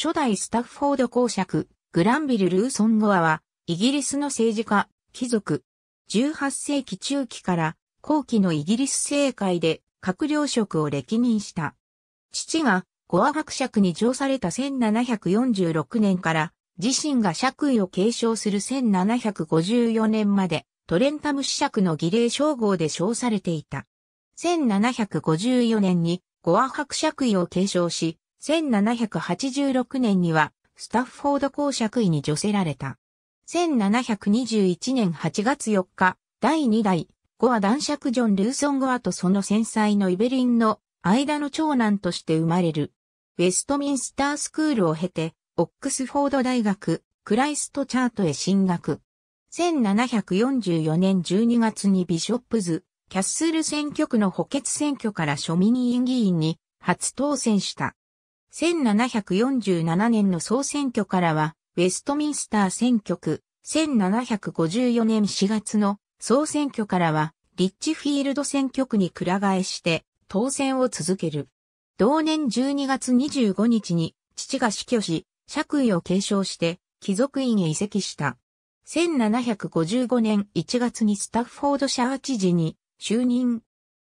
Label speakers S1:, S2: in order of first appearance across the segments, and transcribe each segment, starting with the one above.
S1: 初代スタッフォード公爵、グランビル・ルーソンゴアは、イギリスの政治家、貴族。18世紀中期から後期のイギリス政界で閣僚職を歴任した。父がゴア伯爵に上された1746年から自身が爵位を継承する1754年までトレンタム子爵の儀礼称号で称されていた。1754年にゴア伯爵位を継承し、1786年にはスタッフォード公爵位に除せられた。1721年8月4日、第2代、ゴア男爵ジョン・ルーソン・ゴアとその繊細のイベリンの間の長男として生まれる。ウェストミンスタースクールを経て、オックスフォード大学、クライストチャートへ進学。1744年12月にビショップズ、キャッスル選挙区の補欠選挙から庶民委員議員に初当選した。1747年の総選挙からは、ウェストミンスター選挙区、1754年4月の総選挙からは、リッチフィールド選挙区に倶替えして、当選を続ける。同年12月25日に、父が死去し、爵位を継承して、貴族院へ移籍した。1755年1月にスタッフォードシャー知事に就任。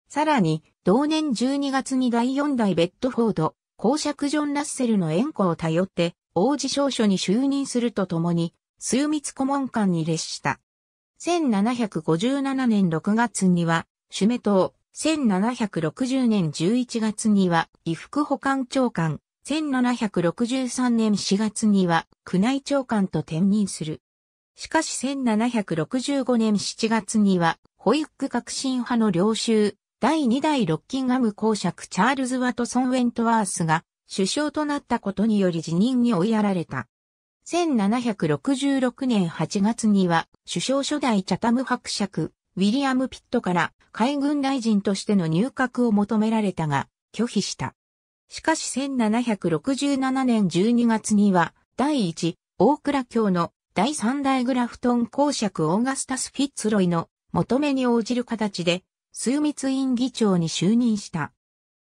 S1: さらに、同年12月に第4代ベッドフォード、公爵ジョン・ラッセルの援護を頼って王子少書に就任するとともに、枢密顧問官に列した。1757年6月には、シュメ島、1760年11月には、衣服保管長官、1763年4月には、宮内長官と転任する。しかし1765年7月には、保育革新派の領袖、第2代ロッキンガム公爵チャールズ・ワトソン・ウェントワースが首相となったことにより辞任に追いやられた。1766年8月には首相初代チャタム伯爵、ウィリアム・ピットから海軍大臣としての入閣を求められたが拒否した。しかし1767年12月には第1大倉卿の第3代グラフトン公爵オーガスタス・フィッツロイの求めに応じる形で枢密院議長に就任した。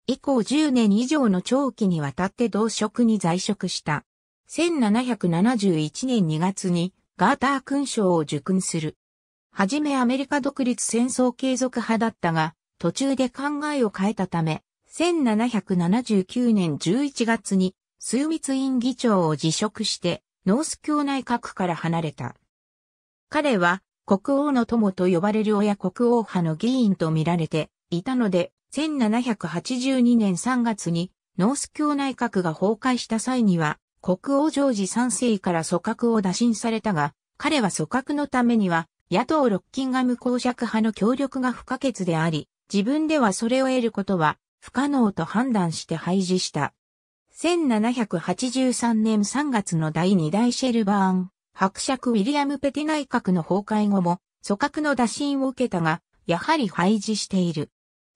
S1: 以降10年以上の長期にわたって同職に在職した。1771年2月にガーター勲章を受勲する。はじめアメリカ独立戦争継続派だったが、途中で考えを変えたため、1779年11月に枢密院議長を辞職して、ノース教内閣から離れた。彼は国王の友と呼ばれる親国王派の議員と見られていたので、1782年3月にノース教内閣が崩壊した際には、国王ジョージ3世から組閣を打診されたが、彼は組閣のためには、野党ロッキンガム公爵派の協力が不可欠であり、自分ではそれを得ることは不可能と判断して廃止した。1783年3月の第2代シェルバーン伯爵ウィリアム・ペティ内閣の崩壊後も、組閣の打診を受けたが、やはり廃止している。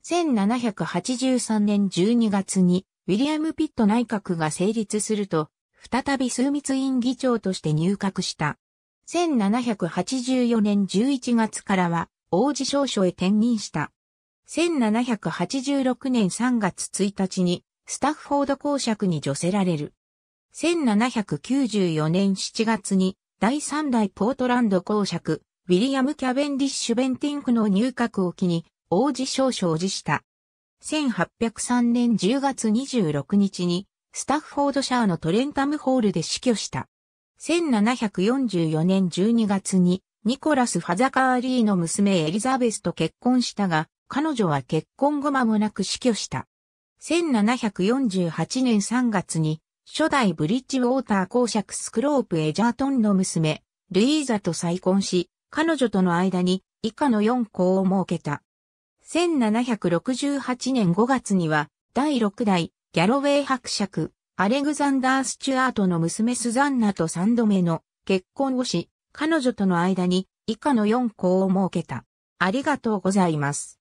S1: 1783年12月に、ウィリアム・ピット内閣が成立すると、再び枢密院議長として入閣した。1784年11月からは、王子少書へ転任した。1786年3月1日に、スタッフォード公爵に除せられる。1794年7月に、第3代ポートランド公爵、ウィリアム・キャベンディッシュ・ベンティンクの入閣を機に、王子少々辞した。1803年10月26日に、スタッフォードシャーのトレンタムホールで死去した。1744年12月に、ニコラス・ファザカーリーの娘エリザベスと結婚したが、彼女は結婚後間もなく死去した。1748年3月に初代ブリッジウォーター公爵スクロープ・エジャートンの娘、ルイーザと再婚し、彼女との間に以下の4校を設けた。1768年5月には、第6代ギャロウェイ伯爵、アレグザンダー・スチュアートの娘スザンナと3度目の結婚をし、彼女との間に以下の4校を設けた。ありがとうございます。